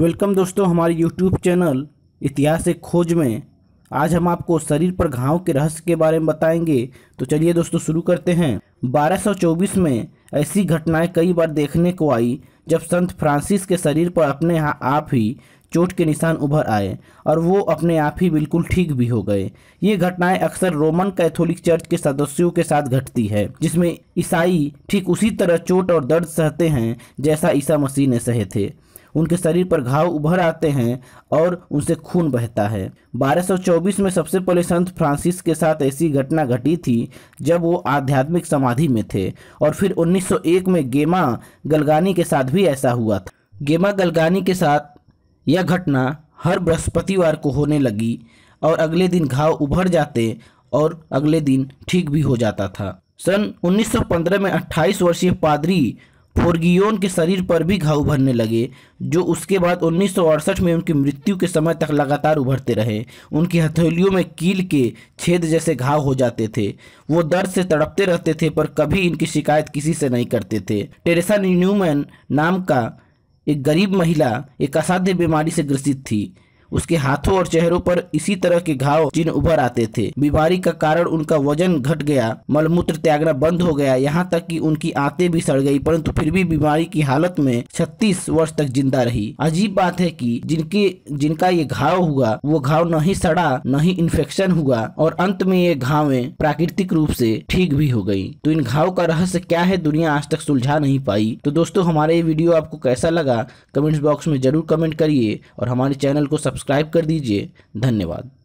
welcome दोस्तों हमारे YouTube channel इतिहास एक खोज में आज हम आपको शरीर पर घाव के रहस्य के बारे में बताएंगे तो चलिए दोस्तों शुरू करते हैं 1224 में ऐसी घटनाएं कई बार देखने को आई जब संत फ्रांसिस के शरीर पर अपने यहाँ आप ही चोट के निशान उभर आए और वो अपने आप ही बिल्कुल ठीक भी हो गए ये घटनाएं अक्सर रोमन कैथोलिक चर्च के सदस्यों के साथ घटती है जिसमें ईसाई ठीक उसी तरह चोट और दर्द सहते हैं जैसा ईसा मसीह ने सहे थे उनके शरीर पर घाव उभर आते हैं और उनसे खून बहता है 1224 में सबसे पहले संत फ्रांसिस के साथ ऐसी घटना घटी थी जब वो आध्यात्मिक समाधि में थे और फिर 1901 में गेमा गलगानी के साथ भी ऐसा हुआ था गेमा गलगानी के साथ यह घटना हर बृहस्पतिवार को होने लगी और अगले दिन घाव उभर जाते और अगले दिन ठीक भी हो जाता था सन 1915 में 28 वर्षीय पादरी फोर्गियोन के शरीर पर भी घाव भरने लगे जो उसके बाद उन्नीस में उनकी मृत्यु के समय तक लगातार उभरते रहे उनकी हथेलियों में कील के छेद जैसे घाव हो जाते थे वो दर्द से तड़पते रहते थे पर कभी इनकी शिकायत किसी से नहीं करते थे टेरेसा न्यूमैन नाम का एक गरीब महिला एक असाध्य बीमारी से ग्रसित थी उसके हाथों और चेहरों पर इसी तरह के घाव चिन्ह उभर आते थे बीमारी का कारण उनका वजन घट गया मलमूत्र त्यागना बंद हो गया यहाँ तक कि उनकी आते भी सड़ गई परंतु फिर भी बीमारी की हालत में छत्तीस वर्ष तक जिंदा रही अजीब बात है कि जिनके जिनका ये घाव हुआ वो घाव न ही सड़ा न ही इन्फेक्शन हुआ और अंत में ये घावे प्राकृतिक रूप से ठीक भी हो गई तो इन घाव का रहस्य क्या है दुनिया आज तक सुलझा नहीं पाई तो दोस्तों हमारे ये वीडियो आपको कैसा लगा कमेंट्स बॉक्स में जरूर कमेंट करिए और हमारे चैनल को सब्सक्राइब सब्सक्राइब कर दीजिए धन्यवाद